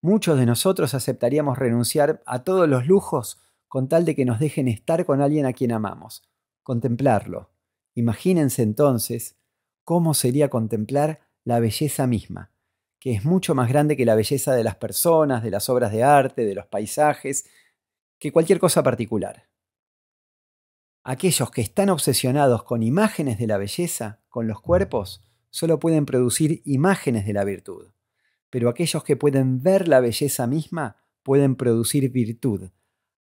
Muchos de nosotros aceptaríamos renunciar a todos los lujos con tal de que nos dejen estar con alguien a quien amamos. Contemplarlo. Imagínense entonces cómo sería contemplar la belleza misma, que es mucho más grande que la belleza de las personas, de las obras de arte, de los paisajes, que cualquier cosa particular. Aquellos que están obsesionados con imágenes de la belleza, con los cuerpos, solo pueden producir imágenes de la virtud pero aquellos que pueden ver la belleza misma pueden producir virtud,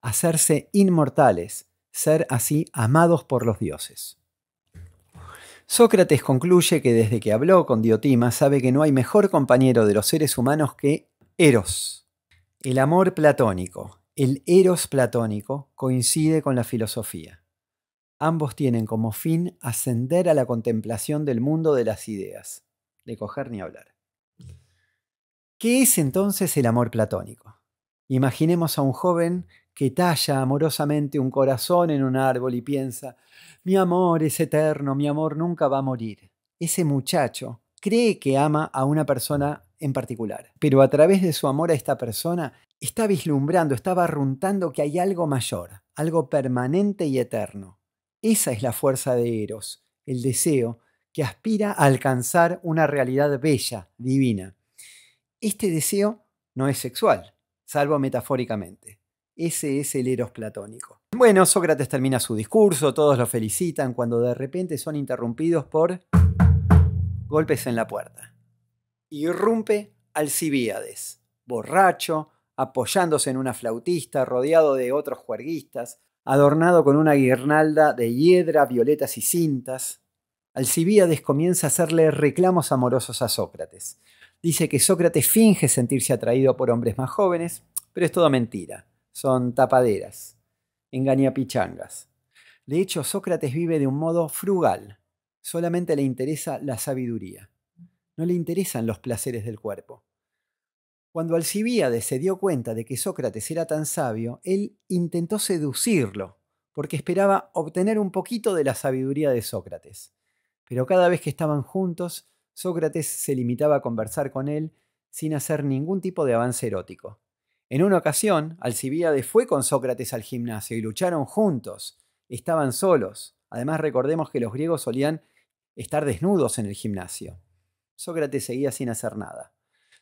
hacerse inmortales, ser así amados por los dioses. Sócrates concluye que desde que habló con Diotima sabe que no hay mejor compañero de los seres humanos que Eros. El amor platónico, el Eros platónico, coincide con la filosofía. Ambos tienen como fin ascender a la contemplación del mundo de las ideas. De coger ni hablar. ¿Qué es entonces el amor platónico? Imaginemos a un joven que talla amorosamente un corazón en un árbol y piensa, mi amor es eterno, mi amor nunca va a morir. Ese muchacho cree que ama a una persona en particular, pero a través de su amor a esta persona está vislumbrando, está barruntando que hay algo mayor, algo permanente y eterno. Esa es la fuerza de Eros, el deseo que aspira a alcanzar una realidad bella, divina. Este deseo no es sexual, salvo metafóricamente. Ese es el eros platónico. Bueno, Sócrates termina su discurso, todos lo felicitan cuando de repente son interrumpidos por golpes en la puerta. Irrumpe Alcibíades, borracho, apoyándose en una flautista, rodeado de otros juerguistas, adornado con una guirnalda de hiedra, violetas y cintas. Alcibíades comienza a hacerle reclamos amorosos a Sócrates dice que Sócrates finge sentirse atraído por hombres más jóvenes, pero es toda mentira. Son tapaderas, engaña pichangas. De hecho, Sócrates vive de un modo frugal. Solamente le interesa la sabiduría. No le interesan los placeres del cuerpo. Cuando Alcibíades se dio cuenta de que Sócrates era tan sabio, él intentó seducirlo, porque esperaba obtener un poquito de la sabiduría de Sócrates. Pero cada vez que estaban juntos, Sócrates se limitaba a conversar con él sin hacer ningún tipo de avance erótico. En una ocasión, Alcibiades fue con Sócrates al gimnasio y lucharon juntos. Estaban solos. Además, recordemos que los griegos solían estar desnudos en el gimnasio. Sócrates seguía sin hacer nada.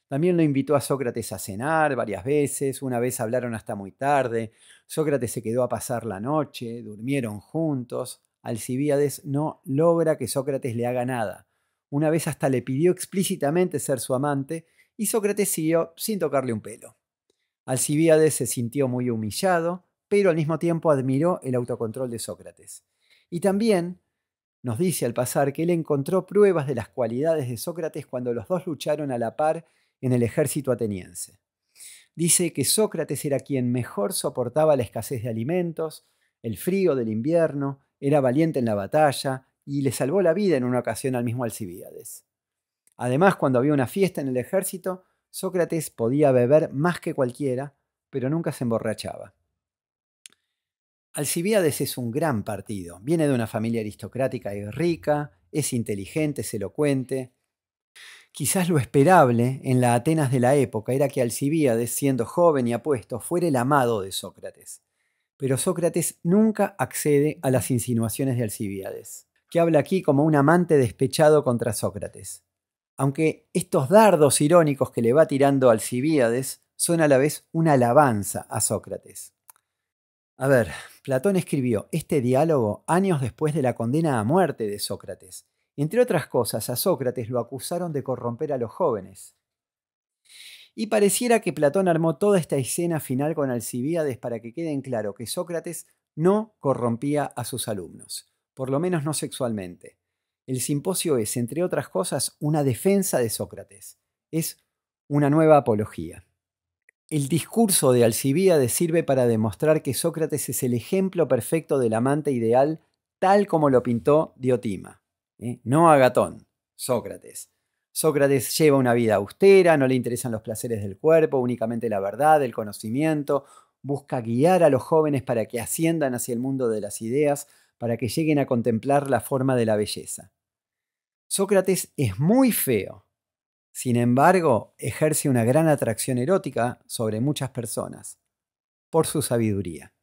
También lo invitó a Sócrates a cenar varias veces, una vez hablaron hasta muy tarde, Sócrates se quedó a pasar la noche, durmieron juntos, Alcibiades no logra que Sócrates le haga nada. Una vez hasta le pidió explícitamente ser su amante y Sócrates siguió sin tocarle un pelo. Alcibiades se sintió muy humillado, pero al mismo tiempo admiró el autocontrol de Sócrates. Y también nos dice al pasar que él encontró pruebas de las cualidades de Sócrates cuando los dos lucharon a la par en el ejército ateniense. Dice que Sócrates era quien mejor soportaba la escasez de alimentos, el frío del invierno, era valiente en la batalla, y le salvó la vida en una ocasión al mismo Alcibíades. Además, cuando había una fiesta en el ejército, Sócrates podía beber más que cualquiera, pero nunca se emborrachaba. Alcibíades es un gran partido, viene de una familia aristocrática y rica, es inteligente, es elocuente. Quizás lo esperable en la Atenas de la época era que Alcibíades, siendo joven y apuesto, fuera el amado de Sócrates. Pero Sócrates nunca accede a las insinuaciones de Alcibíades que habla aquí como un amante despechado contra Sócrates. Aunque estos dardos irónicos que le va tirando Alcibíades son a la vez una alabanza a Sócrates. A ver, Platón escribió este diálogo años después de la condena a muerte de Sócrates. Entre otras cosas, a Sócrates lo acusaron de corromper a los jóvenes. Y pareciera que Platón armó toda esta escena final con Alcibíades para que queden claro que Sócrates no corrompía a sus alumnos por lo menos no sexualmente. El simposio es, entre otras cosas, una defensa de Sócrates, es una nueva apología. El discurso de Alcibíades sirve para demostrar que Sócrates es el ejemplo perfecto del amante ideal tal como lo pintó Diotima, ¿eh? no Agatón, Sócrates. Sócrates lleva una vida austera, no le interesan los placeres del cuerpo, únicamente la verdad, el conocimiento, busca guiar a los jóvenes para que asciendan hacia el mundo de las ideas, para que lleguen a contemplar la forma de la belleza. Sócrates es muy feo, sin embargo, ejerce una gran atracción erótica sobre muchas personas, por su sabiduría.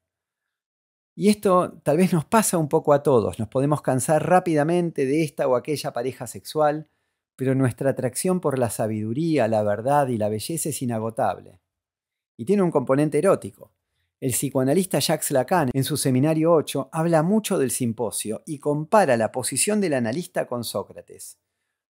Y esto tal vez nos pasa un poco a todos, nos podemos cansar rápidamente de esta o aquella pareja sexual, pero nuestra atracción por la sabiduría, la verdad y la belleza es inagotable. Y tiene un componente erótico. El psicoanalista Jacques Lacan, en su seminario 8, habla mucho del simposio y compara la posición del analista con Sócrates.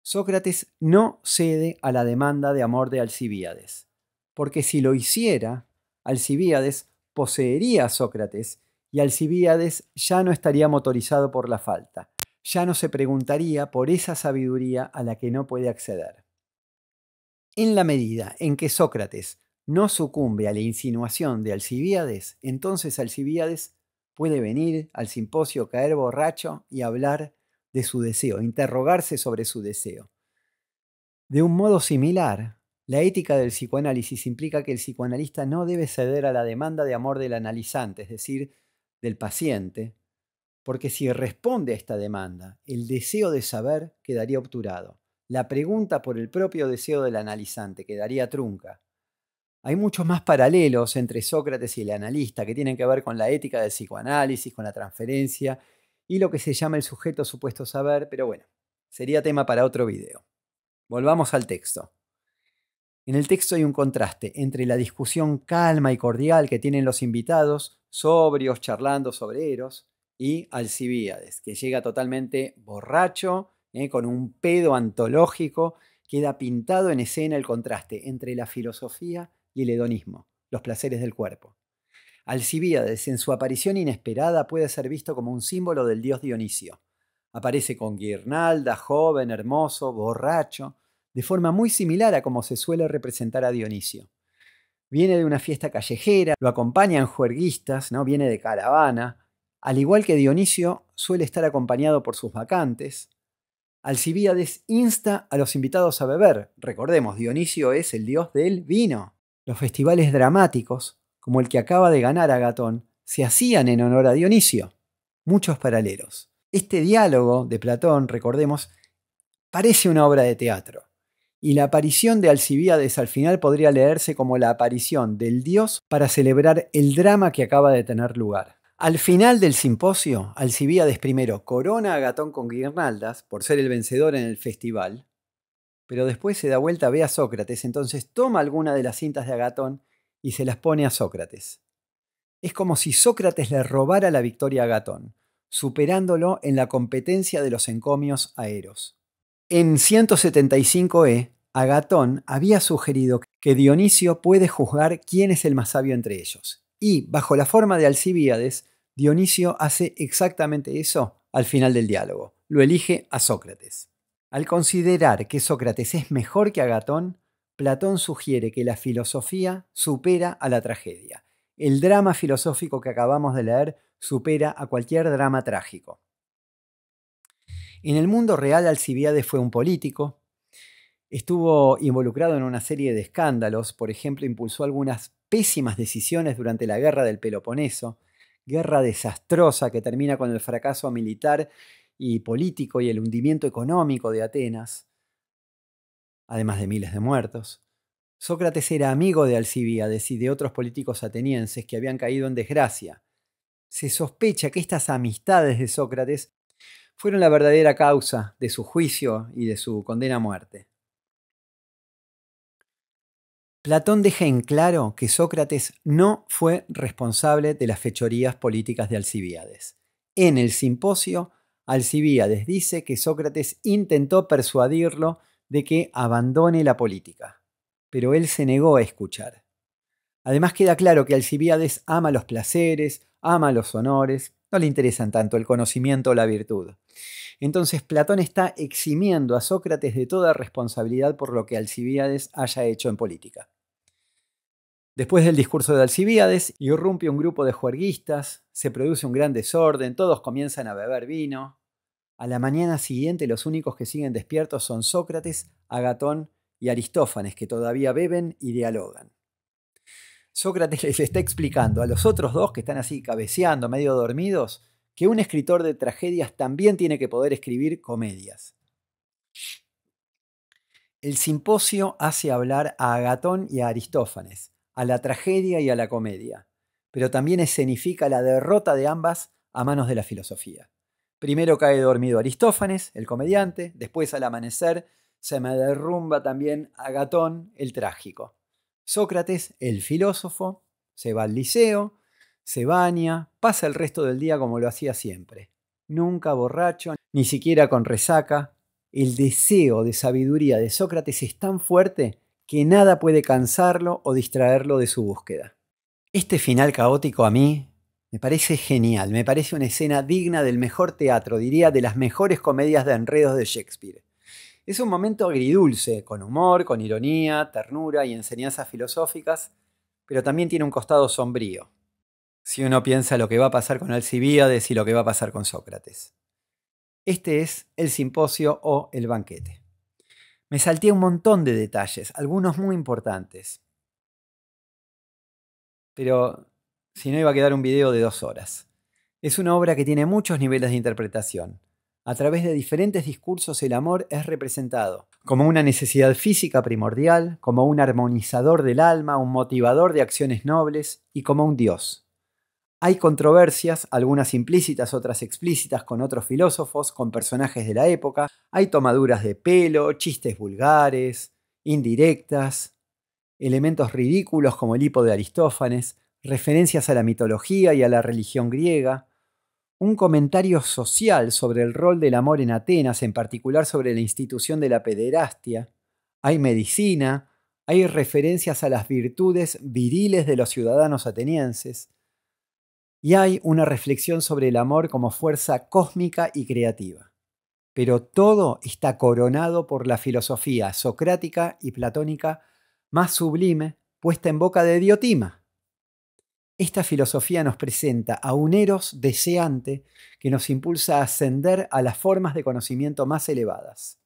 Sócrates no cede a la demanda de amor de Alcibíades, porque si lo hiciera, Alcibíades poseería a Sócrates y Alcibíades ya no estaría motorizado por la falta, ya no se preguntaría por esa sabiduría a la que no puede acceder. En la medida en que Sócrates no sucumbe a la insinuación de Alcibiades, entonces Alcibiades puede venir al simposio, caer borracho y hablar de su deseo, interrogarse sobre su deseo. De un modo similar, la ética del psicoanálisis implica que el psicoanalista no debe ceder a la demanda de amor del analizante, es decir, del paciente, porque si responde a esta demanda, el deseo de saber quedaría obturado. La pregunta por el propio deseo del analizante quedaría trunca. Hay muchos más paralelos entre Sócrates y el analista que tienen que ver con la ética del psicoanálisis, con la transferencia y lo que se llama el sujeto supuesto saber, pero bueno, sería tema para otro video. Volvamos al texto. En el texto hay un contraste entre la discusión calma y cordial que tienen los invitados, sobrios, charlando sobre Eros, y Alcibíades, que llega totalmente borracho, eh, con un pedo antológico, queda pintado en escena el contraste entre la filosofía y el hedonismo, los placeres del cuerpo. Alcibíades, en su aparición inesperada, puede ser visto como un símbolo del dios Dionisio. Aparece con guirnalda, joven, hermoso, borracho, de forma muy similar a como se suele representar a Dionisio. Viene de una fiesta callejera, lo acompañan juerguistas, ¿no? viene de caravana. Al igual que Dionisio, suele estar acompañado por sus vacantes. Alcibíades insta a los invitados a beber. Recordemos, Dionisio es el dios del vino. Los festivales dramáticos, como el que acaba de ganar Agatón, se hacían en honor a Dionisio. Muchos paralelos. Este diálogo de Platón, recordemos, parece una obra de teatro, y la aparición de Alcibíades al final podría leerse como la aparición del dios para celebrar el drama que acaba de tener lugar. Al final del simposio, Alcibíades primero corona a Agatón con guirnaldas por ser el vencedor en el festival, pero después se da vuelta, ve a Sócrates, entonces toma alguna de las cintas de Agatón y se las pone a Sócrates. Es como si Sócrates le robara la victoria a Agatón, superándolo en la competencia de los encomios a Eros. En 175e, Agatón había sugerido que Dionisio puede juzgar quién es el más sabio entre ellos, y, bajo la forma de Alcibíades, Dionisio hace exactamente eso al final del diálogo, lo elige a Sócrates. Al considerar que Sócrates es mejor que Agatón, Platón sugiere que la filosofía supera a la tragedia. El drama filosófico que acabamos de leer supera a cualquier drama trágico. En el mundo real, Alcibiades fue un político. Estuvo involucrado en una serie de escándalos, por ejemplo, impulsó algunas pésimas decisiones durante la guerra del Peloponeso, guerra desastrosa que termina con el fracaso militar y político y el hundimiento económico de Atenas, además de miles de muertos. Sócrates era amigo de Alcibiades y de otros políticos atenienses que habían caído en desgracia. Se sospecha que estas amistades de Sócrates fueron la verdadera causa de su juicio y de su condena a muerte. Platón deja en claro que Sócrates no fue responsable de las fechorías políticas de Alcibiades. En el simposio Alcibiades dice que Sócrates intentó persuadirlo de que abandone la política, pero él se negó a escuchar. Además queda claro que Alcibiades ama los placeres, ama los honores, no le interesan tanto el conocimiento o la virtud. Entonces Platón está eximiendo a Sócrates de toda responsabilidad por lo que Alcibiades haya hecho en política. Después del discurso de Alcibiades, irrumpe un grupo de juerguistas, se produce un gran desorden, todos comienzan a beber vino, a la mañana siguiente los únicos que siguen despiertos son Sócrates, Agatón y Aristófanes, que todavía beben y dialogan. Sócrates [LAUGHS] les está explicando a los otros dos que están así cabeceando, medio dormidos, que un escritor de tragedias también tiene que poder escribir comedias. El simposio hace hablar a Agatón y a Aristófanes, a la tragedia y a la comedia, pero también escenifica la derrota de ambas a manos de la filosofía. Primero cae dormido Aristófanes, el comediante, después al amanecer se me derrumba también Agatón, el trágico. Sócrates, el filósofo, se va al liceo, se baña, pasa el resto del día como lo hacía siempre. Nunca borracho, ni siquiera con resaca. El deseo de sabiduría de Sócrates es tan fuerte que nada puede cansarlo o distraerlo de su búsqueda. Este final caótico a mí me parece genial, me parece una escena digna del mejor teatro, diría de las mejores comedias de enredos de Shakespeare. Es un momento agridulce, con humor, con ironía, ternura y enseñanzas filosóficas, pero también tiene un costado sombrío. Si uno piensa lo que va a pasar con Alcibíades y lo que va a pasar con Sócrates. Este es el simposio o el banquete. Me salté un montón de detalles, algunos muy importantes. Pero si no iba a quedar un video de dos horas. Es una obra que tiene muchos niveles de interpretación. A través de diferentes discursos el amor es representado como una necesidad física primordial, como un armonizador del alma, un motivador de acciones nobles y como un dios. Hay controversias, algunas implícitas, otras explícitas, con otros filósofos, con personajes de la época. Hay tomaduras de pelo, chistes vulgares, indirectas, elementos ridículos como el hipo de Aristófanes, referencias a la mitología y a la religión griega, un comentario social sobre el rol del amor en Atenas, en particular sobre la institución de la pederastia, hay medicina, hay referencias a las virtudes viriles de los ciudadanos atenienses, y hay una reflexión sobre el amor como fuerza cósmica y creativa. Pero todo está coronado por la filosofía socrática y platónica más sublime puesta en boca de Diotima esta filosofía nos presenta a un eros deseante que nos impulsa a ascender a las formas de conocimiento más elevadas.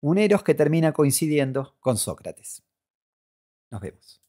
Un eros que termina coincidiendo con Sócrates. Nos vemos.